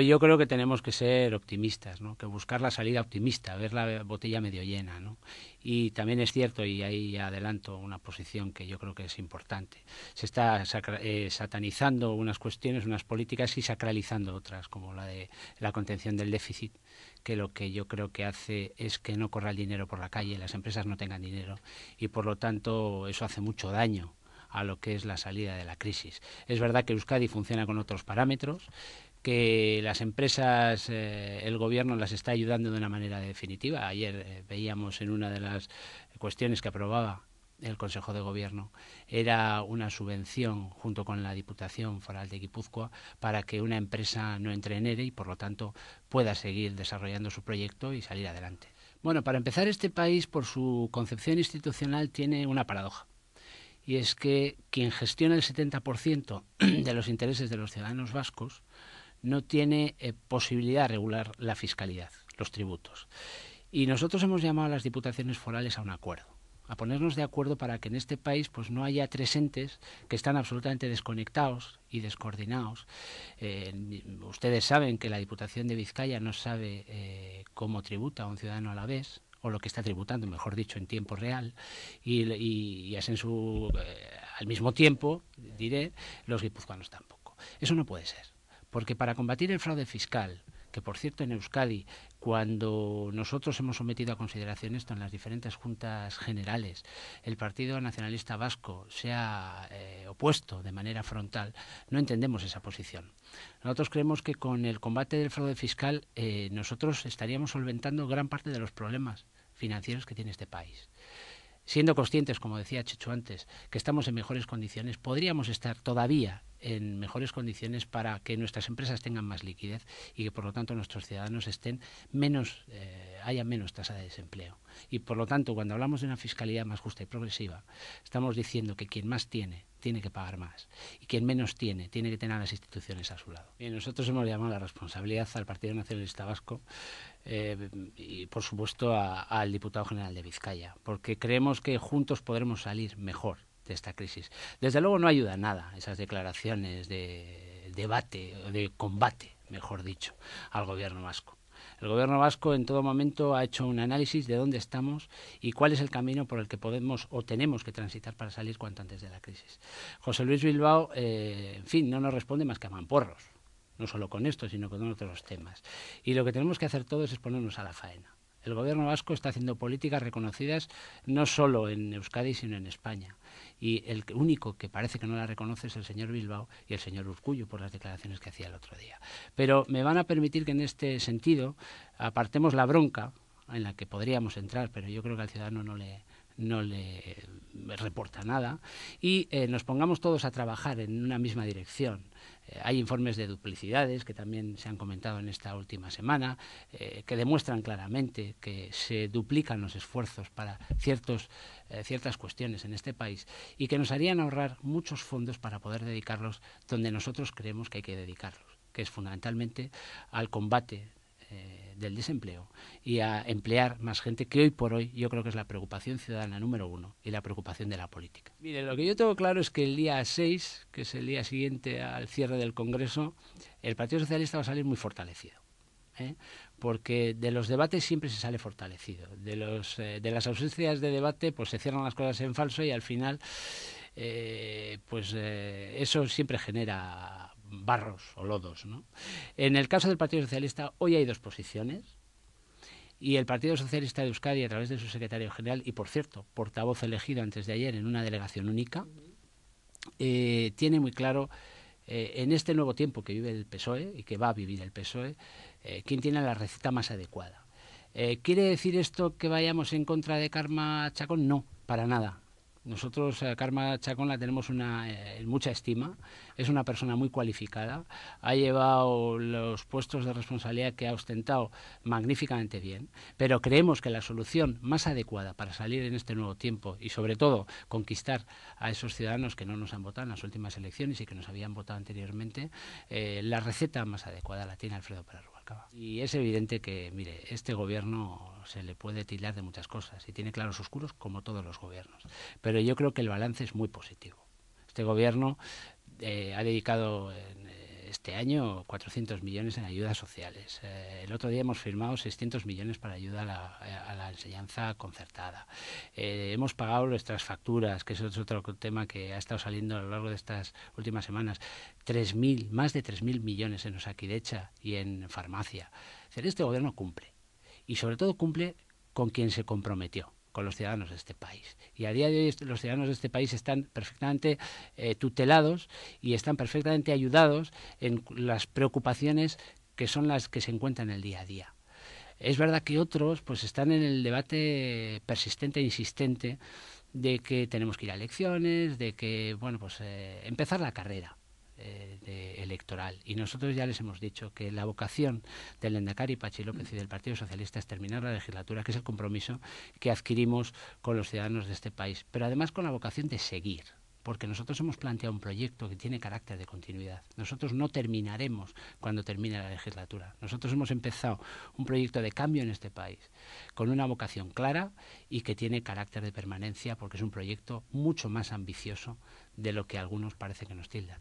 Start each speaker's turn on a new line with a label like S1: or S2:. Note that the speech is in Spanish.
S1: Yo creo que tenemos que ser optimistas, que buscar la salida optimista, ver la botella medio llena. Y también es cierto, y ahí adelanto una posición que yo creo que es importante, se está eh, satanizando unas cuestiones, unas políticas y sacralizando otras, como la de la contención del déficit, que lo que yo creo que hace es que no corra el dinero por la calle, las empresas no tengan dinero y por lo tanto eso hace mucho daño a lo que es la salida de la crisis. Es verdad que Euskadi funciona con otros parámetros, que las empresas, eh, el gobierno las está ayudando de una manera definitiva. Ayer eh, veíamos en una de las cuestiones que aprobaba el Consejo de Gobierno era una subvención junto con la Diputación Foral de Guipúzcoa para que una empresa no entre en ERE y por lo tanto pueda seguir desarrollando su proyecto y salir adelante. Bueno, para empezar, este país por su concepción institucional tiene una paradoja y es que quien gestiona el 70% de los intereses de los ciudadanos vascos no tiene eh, posibilidad de regular la fiscalidad, los tributos. Y nosotros hemos llamado a las diputaciones forales a un acuerdo a ponernos de acuerdo para que en este país pues no haya tres entes que están absolutamente desconectados y descoordinados. Eh, ustedes saben que la Diputación de Vizcaya no sabe eh, cómo tributa a un ciudadano a la vez o lo que está tributando, mejor dicho, en tiempo real, y, su, al mismo tiempo, diré, los guipuzcoanos tampoco. Eso no puede ser. Porque para combatir el fraude fiscal, que por cierto en Euskadi, cuando nosotros hemos sometido a consideración esto en las diferentes juntas generales, el Partido Nacionalista Vasco se ha eh, opuesto de manera frontal, no entendemos esa posición. Nosotros creemos que con el combate del fraude fiscal eh, nosotros estaríamos solventando gran parte de los problemas financieros que tiene este país siendo conscientes, como decía Chechu antes, que estamos en mejores condiciones, podríamos estar todavía en mejores condiciones para que nuestras empresas tengan más liquidez y que por lo tanto nuestros ciudadanos estén menos, eh, haya menos tasa de desempleo. Y por lo tanto, cuando hablamos de una fiscalidad más justa y progresiva, estamos diciendo que quien más tiene tiene que pagar más y quien menos tiene tiene que tener a las instituciones a su lado. Y nosotros hemos llamado la responsabilidad al Partido Nacionalista Vasco eh, y por supuesto al diputado general de Vizcaya, porque creemos que juntos podremos salir mejor de esta crisis. Desde luego no ayuda nada esas declaraciones de debate, de combate, mejor dicho, al gobierno vasco. El gobierno vasco en todo momento ha hecho un análisis de dónde estamos y cuál es el camino por el que podemos o tenemos que transitar para salir cuanto antes de la crisis. José Luis Bilbao, eh, en fin, no nos responde más que a mamporros, no solo con esto, sino con otros temas. Y lo que tenemos que hacer todos es ponernos a la faena. El gobierno vasco está haciendo políticas reconocidas no solo en Euskadi, sino en España. Y el único que parece que no la reconoce es el señor Bilbao y el señor Urcullo por las declaraciones que hacía el otro día. Pero me van a permitir que en este sentido apartemos la bronca en la que podríamos entrar, pero yo creo que al ciudadano no le, no le reporta nada, y eh, nos pongamos todos a trabajar en una misma dirección. Eh, hay informes de duplicidades que también se han comentado en esta última semana, eh, que demuestran claramente que se duplican los esfuerzos para ciertos, ciertas cuestiones en este país y que nos harían ahorrar muchos fondos para poder dedicarlos donde nosotros creemos que hay que dedicarlos, que es fundamentalmente al combate del desempleo y a emplear más gente, que hoy por hoy yo creo que es la preocupación ciudadana número uno y la preocupación de la política. Mire, lo que yo tengo claro es que el día 6, que es el día siguiente al cierre del Congreso, el Partido Socialista va a salir muy fortalecido. ¿eh? porque de los debates siempre se sale fortalecido. De, los, eh, de las ausencias de debate, pues se cierran las cosas en falso y al final, eh, pues eso siempre genera barros o lodos. ¿no? En el caso del Partido Socialista, hoy hay dos posiciones. Y el Partido Socialista de Euskadi, a través de su secretario general, y por cierto, portavoz elegido antes de ayer en una delegación única, eh, tiene muy claro eh, en este nuevo tiempo que vive el PSOE y que va a vivir el PSOE, eh, quién tiene la receta más adecuada. ¿Quiere decir esto que vayamos en contra de Karma Chacón? No, para nada. Nosotros a Karma Chacón la tenemos una, en mucha estima, es una persona muy cualificada, ha llevado los puestos de responsabilidad que ha ostentado magníficamente bien, pero creemos que la solución más adecuada para salir en este nuevo tiempo y sobre todo conquistar a esos ciudadanos que no nos han votado en las últimas elecciones y que nos habían votado anteriormente, eh, la receta más adecuada la tiene Alfredo Pérez Rubalcaba. Y es evidente que, mire, este gobierno se le puede tildar de muchas cosas y tiene claros oscuros como todos los gobiernos, pero yo creo que el balance es muy positivo. Este gobierno eh, ha dedicado eh, este año 400 millones en ayudas sociales. Eh, el otro día hemos firmado 600 millones para ayuda a la, enseñanza concertada. hemos pagado nuestras facturas, que es otro tema que ha estado saliendo a lo largo de estas últimas semanas. más de 3.000 millones en Osaquidecha y en farmacia. Este gobierno cumple. Y sobre todo cumple con quien se comprometió con los ciudadanos de este país. Y a día de hoy los ciudadanos de este país están perfectamente eh, tutelados y están perfectamente ayudados en las preocupaciones que son las que se encuentran en el día a día. Es verdad que otros pues están en el debate persistente e insistente de que tenemos que ir a elecciones, de que bueno pues eh, empezar la carrera. Eh, electoral. Y nosotros ya les hemos dicho que la vocación del Endacari Pachi López y del Partido Socialista es terminar la legislatura, que es el compromiso que adquirimos con los ciudadanos de este país, pero además con la vocación de seguir porque nosotros hemos planteado un proyecto que tiene carácter de continuidad. Nosotros no terminaremos cuando termine la legislatura. Nosotros hemos empezado un proyecto de cambio en este país, con una vocación clara y que tiene carácter de permanencia, porque es un proyecto mucho más ambicioso de lo que algunos parece que nos tildan.